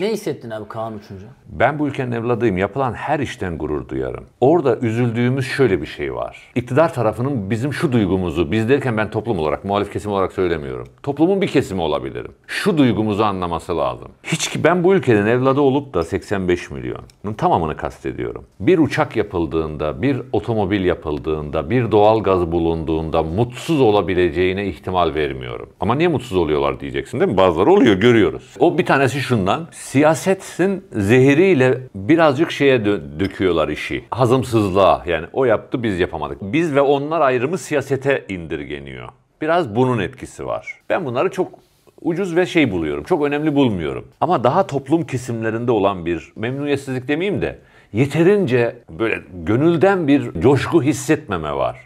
Ne hissettin abi Kaan uçunca? Ben bu ülkenin evladıyım. Yapılan her işten gurur duyarım. Orada üzüldüğümüz şöyle bir şey var. İktidar tarafının bizim şu duygumuzu, biz derken ben toplum olarak, muhalif kesim olarak söylemiyorum. Toplumun bir kesimi olabilirim. Şu duygumuzu anlaması lazım. Hiç ki ben bu ülkenin evladı olup da 85 milyonun tamamını kastediyorum. Bir uçak yapıldığında, bir otomobil yapıldığında, bir doğal gaz bulunduğunda mutsuz olabileceğine ihtimal vermiyorum. Ama niye mutsuz oluyorlar diyeceksin değil mi? Bazıları oluyor görüyoruz. O bir tanesi şundan. Siyasetin zehiriyle birazcık şeye dö- döküyorlar işi. Hazımsızlığa yani o yaptı biz yapamadık. Biz ve onlar ayrımı siyasete indirgeniyor. Biraz bunun etkisi var. Ben bunları çok ucuz ve şey buluyorum. Çok önemli bulmuyorum. Ama daha toplum kesimlerinde olan bir memnuniyetsizlik demeyeyim de yeterince böyle gönülden bir coşku hissetmeme var.